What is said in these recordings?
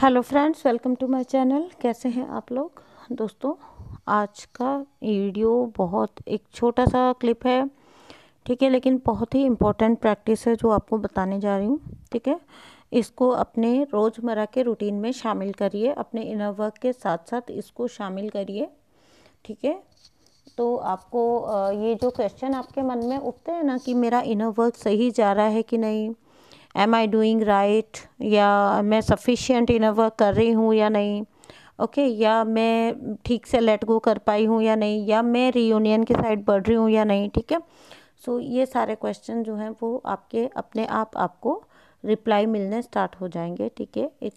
hello friends welcome to my channel कैसे हैं आप लोग दोस्तों आज का वीडियो बहुत एक छोटा सा क्लिप है ठीक है लेकिन बहुत ही इम्पोर्टेंट प्रैक्टिस है जो आपको बताने जा रही हूँ ठीक है इसको अपने रोज़मर्रा के रूटीन में शामिल करिए अपने इनर वर्क के साथ साथ इसको शामिल करिए ठीक है तो आपको ये जो क्वेश्चन आपके मन में उठते हैं ना कि मेरा इनर वर्क सही जा रहा है कि नहीं एम आई डूइंग राइट या मैं सफिशियंट इन वर्क कर रही हूँ या नहीं ओके okay, या मैं ठीक से लेट गो कर पाई हूँ या नहीं या मैं रीयूनियन के साइड बढ़ रही हूँ या नहीं ठीक है सो so, ये सारे क्वेश्चन जो हैं वो आपके अपने आप आपको रिप्लाई मिलने स्टार्ट हो जाएंगे ठीक है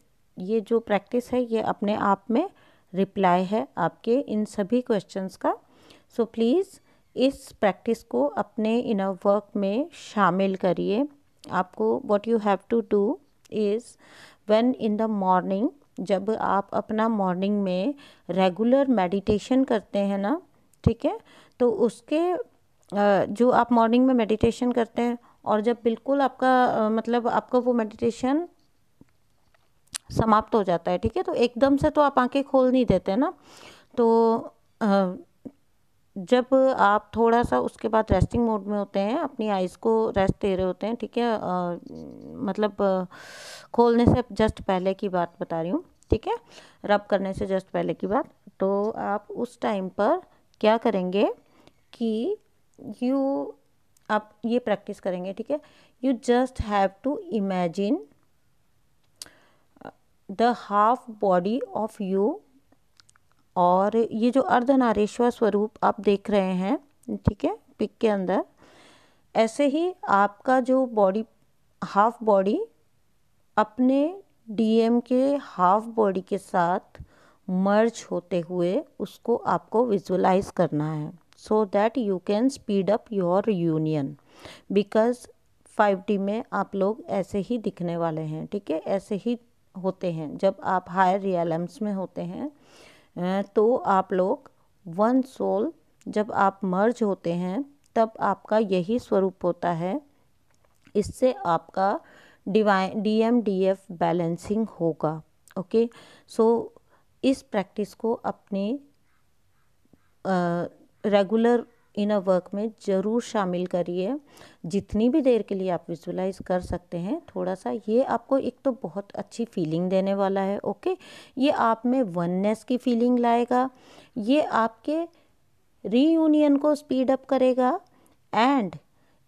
ये जो प्रैक्टिस है ये अपने आप में रिप्लाई है आपके इन सभी क्वेश्चंस का सो so, प्लीज़ इस प्रैक्टिस को अपने इनर वर्क में शामिल करिए आपको what you have to do is when in the morning जब आप अपना मॉर्निंग में रेगुलर मेडिटेशन करते हैं ना ठीक है तो उसके जो आप मॉर्निंग में मेडिटेशन करते हैं और जब बिल्कुल आपका मतलब आपका वो मेडिटेशन समाप्त हो जाता है ठीक है तो एकदम से तो आप आंखें खोल नहीं देते ना तो जब आप थोड़ा सा उसके बाद रेस्टिंग मोड में होते हैं अपनी आइज़ को रेस्ट दे रहे होते हैं ठीक है मतलब खोलने से जस्ट पहले की बात बता रही हूँ ठीक है रब करने से जस्ट पहले की बात तो आप उस टाइम पर क्या करेंगे कि यू आप ये प्रैक्टिस करेंगे ठीक है you just have to imagine the half body of you और ये जो अर्धनारेश्वर स्वरूप आप देख रहे हैं ठीक है पिक के अंदर ऐसे ही आपका जो बॉडी हाफ बॉडी अपने डीएम के हाफ बॉडी के साथ मर्ज होते हुए उसको आपको विजुलाइज करना है so that you can speed up your union because five में आप लोग ऐसे ही दिखने वाले हैं ठीक है ऐसे ही होते हैं जब आप हायर रियलम्स में होते हैं तो आप लोग वन सोल जब आप मर्ज होते हैं तब आपका यही स्वरूप होता है इससे आपका divine D M D F balancing होगा ओके सो इस प्रैक्टिस को अपने रेगुलर इनर वर्क में ज़रूर शामिल करिए जितनी भी देर के लिए आप विजुलाइज कर सकते हैं थोड़ा सा ये आपको एक तो बहुत अच्छी फीलिंग देने वाला है ओके ये आप में वननेस की फीलिंग लाएगा ये आपके रीयूनियन को स्पीड अप करेगा and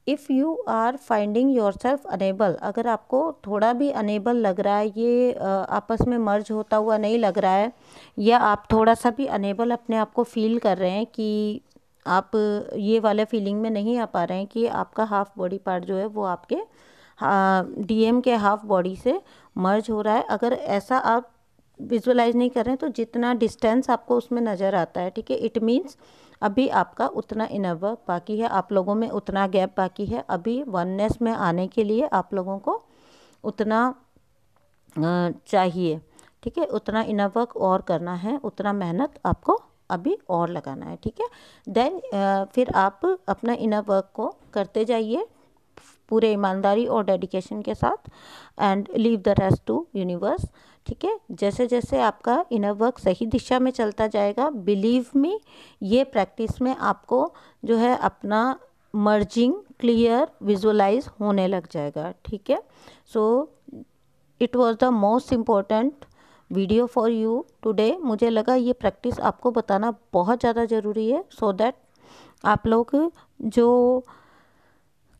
if you are finding yourself unable अगर आपको थोड़ा भी अनेबल लग रहा है ये आपस में मर्ज होता हुआ नहीं लग रहा है या आप थोड़ा सा भी अनेबल अपने आप को फील कर रहे हैं कि आप ये वाला फीलिंग में नहीं आ पा रहे हैं कि आपका हाफ़ बॉडी पार्ट जो है वो आपके डीएम के हाफ़ बॉडी से मर्ज हो रहा है अगर ऐसा आप विजुअलाइज नहीं कर रहे हैं तो जितना डिस्टेंस आपको उसमें नज़र आता है ठीक है इट मीन्स अभी आपका उतना इनव बाकी है आप लोगों में उतना गैप बाकी है अभी वननेस में आने के लिए आप लोगों को उतना चाहिए ठीक है उतना इनवर्क और करना है उतना मेहनत आपको अभी और लगाना है ठीक है देन फिर आप अपना इनर वर्क को करते जाइए पूरे ईमानदारी और डेडिकेशन के साथ and leave the rest to universe ठीक है जैसे जैसे आपका इनर वर्क सही दिशा में चलता जाएगा बिलीव मी ये प्रैक्टिस में आपको जो है अपना मर्जिंग क्लियर विजुअलाइज होने लग जाएगा ठीक है so it was the most important video for you today मुझे लगा ये प्रैक्टिस आपको बताना बहुत ज़्यादा ज़रूरी है सो so दैट आप लोग जो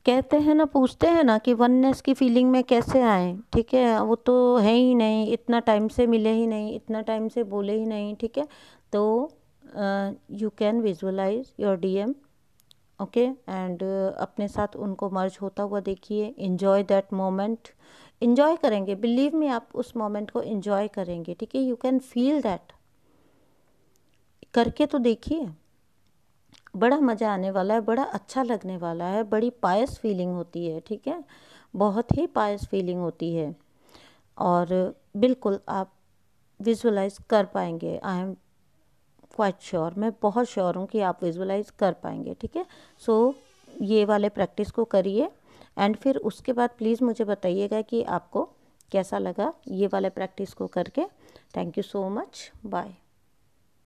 कहते हैं ना पूछते हैं ना कि वननेस की फीलिंग में कैसे आए ठीक है वो तो है ही नहीं इतना टाइम से मिले ही नहीं इतना टाइम से बोले ही नहीं ठीक है तो you can visualise your DM okay and uh, अपने साथ उनको मर्ज होता हुआ देखिए इन्जॉय दैट मोमेंट इन्जॉय करेंगे बिलीव में आप उस मोमेंट को इन्जॉय करेंगे ठीक है यू कैन फील दैट करके तो देखिए बड़ा मज़ा आने वाला है बड़ा अच्छा लगने वाला है बड़ी पायस फीलिंग होती है ठीक है बहुत ही पायस फीलिंग होती है और बिल्कुल आप विजुलाइज कर पाएंगे आई एम क्वाइट श्योर मैं बहुत श्योर हूँ कि आप विजुअलाइज कर पाएंगे ठीक है सो ये वाले प्रैक्टिस को करिए एंड फिर उसके बाद प्लीज़ मुझे बताइएगा कि आपको कैसा लगा ये वाले प्रैक्टिस को करके thank you so much bye